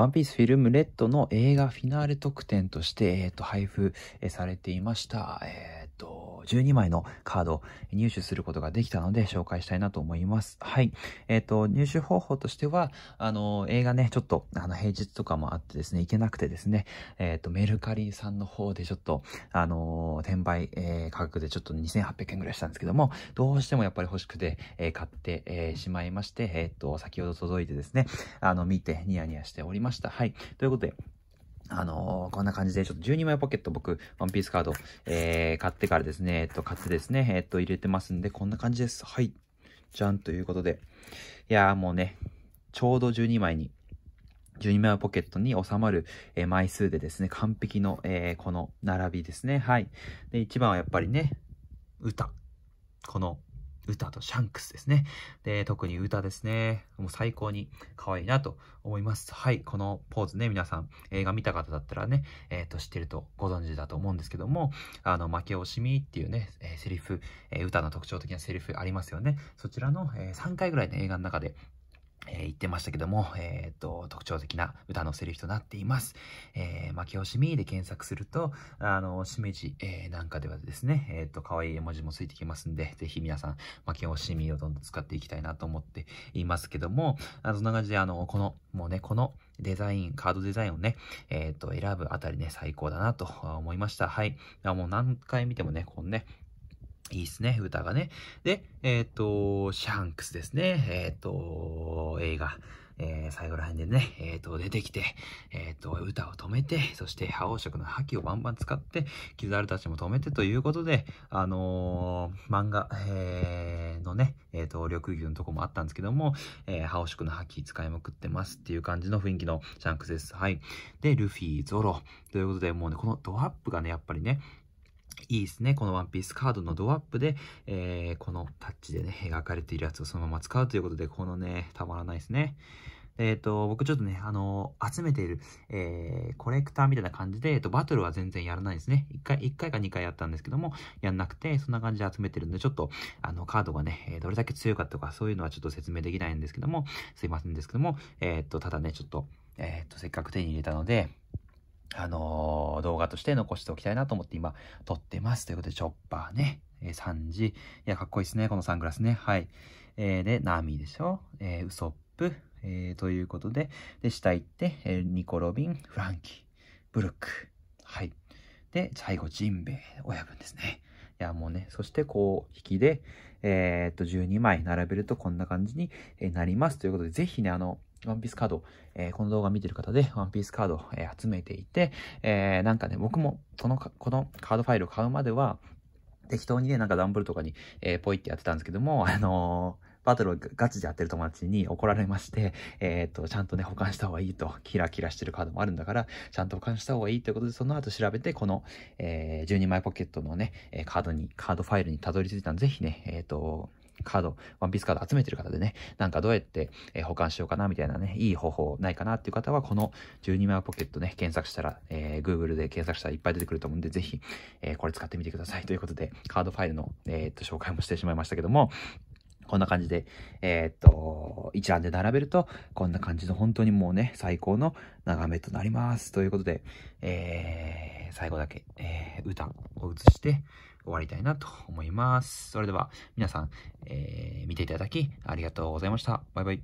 ワンピースフィルムレッドの映画フィナーレ特典として、えっ、ー、と、配布されていました。えー12枚のカードを入手することができたので紹介したいなと思います。はい。えっ、ー、と、入手方法としては、あの、映画ね、ちょっと、あの、平日とかもあってですね、行けなくてですね、えっ、ー、と、メルカリさんの方でちょっと、あの、転売、えー、価格でちょっと2800円ぐらいしたんですけども、どうしてもやっぱり欲しくて、えー、買って、えー、しまいまして、えっ、ー、と、先ほど届いてですね、あの、見てニヤニヤしておりました。はい。ということで、あのー、こんな感じで、ちょっと12枚ポケット僕、ワンピースカード、えー、買ってからですね、えっと、買ってですね、えっと、入れてますんで、こんな感じです。はい。じゃん、ということで。いやーもうね、ちょうど12枚に、12枚ポケットに収まる、えー、枚数でですね、完璧の、えー、この並びですね。はい。で、1番はやっぱりね、歌。この歌とシャンクスですね。で、特に歌ですね。もう最高に可愛いなと思います。はい、このポーズね、皆さん、映画見た方だったらね、えっ、ー、と、知ってるとご存知だと思うんですけども、あの、負け惜しみっていうね、えー、セリフ、えー、歌の特徴的なセリフありますよね。そちらの、えー、3回ぐらいの映画の中でえー、言ってましたけども、えー、っと、特徴的な歌のセリフとなっています。えー、負け惜しみで検索すると、あの、しめじ、えー、なんかではですね、えー、っと、可愛い絵文字もついてきますんで、ぜひ皆さん、負け惜しみをどんどん使っていきたいなと思っていますけども、あそんな感じで、あの、この、もうね、この、デザイン、カードデザインをね、えー、っ、と、選ぶあたりね、最高だなと思いました。はい。もう何回見てもね、このね、いいっすね、歌がね。で、えっ、と、シャンクスですね。えっ、と、映画。えー、最後ら辺でね、えっ、と、出てきて、えっ、と、歌を止めて、そして、覇王色の覇気をバンバン使って、キザルたちも止めてということで、あの漫画、えのね、えっ、と、緑牛のとこもあったんですけども、え覇王色の覇気使いまくってますっていう感じの雰囲気のシャンクスです。はい。で、ルフィ、ゾロ。ということで、もうね、このドアップがね、やっぱりね、いいですね。このワンピースカードのドアップで、えー、このタッチでね、描かれているやつをそのまま使うということで、このね、たまらないですね。えっ、ー、と、僕ちょっとね、あのー、集めている、えー、コレクターみたいな感じで、えっ、ー、と、バトルは全然やらないですね。1回、1回か2回やったんですけども、やんなくて、そんな感じで集めてるんで、ちょっと、あの、カードがね、どれだけ強いかとか、そういうのはちょっと説明できないんですけども、すいませんですけども、えっ、と、ただね、ちょっと、えっ、と、せっかく手に入れたので、あのー、動画として残しておきたいなと思って今撮ってます。ということで、チョッパーね、えー、3時。いや、かっこいいですね、このサングラスね。はい。えー、で、ナミーでしょ、えー、ウソップ、えー、ということで、で、下行って、えー、ニコ・ロビン、フランキー、ブルック。はい。で、最後、ジンベイ、親分ですね。いや、もうね、そしてこう、引きで、えー、っと、12枚並べるとこんな感じになります。ということで、ぜひね、あの、ワンピースカード、えー、この動画見てる方でワンピースカード、えー、集めていて、えー、なんかね、僕もこの、このカードファイルを買うまでは、適当にね、なんかダンブルとかに、えポイってやってたんですけども、あのバトルをガチでやってる友達に怒られまして、えっ、ー、と、ちゃんとね、保管した方がいいと、キラキラしてるカードもあるんだから、ちゃんと保管した方がいいということで、その後調べて、この、えー、12枚ポケットのね、カードに、カードファイルにたどり着いたので、ぜひね、えっ、ー、と、カード、ワンピースカード集めてる方でね、なんかどうやって、えー、保管しようかなみたいなね、いい方法ないかなっていう方は、この12枚ポケットね、検索したら、えー、Google で検索したらいっぱい出てくると思うんで、ぜひ、えー、これ使ってみてくださいということで、カードファイルの、えっと紹介もしてしまいましたけども、こんな感じで、えー、っと、一覧で並べると、こんな感じの本当にもうね、最高の眺めとなります。ということで、えー、最後だけ、えー、歌を映して、終わりたいなと思います。それでは皆さん、えー、見ていただきありがとうございました。バイバイ。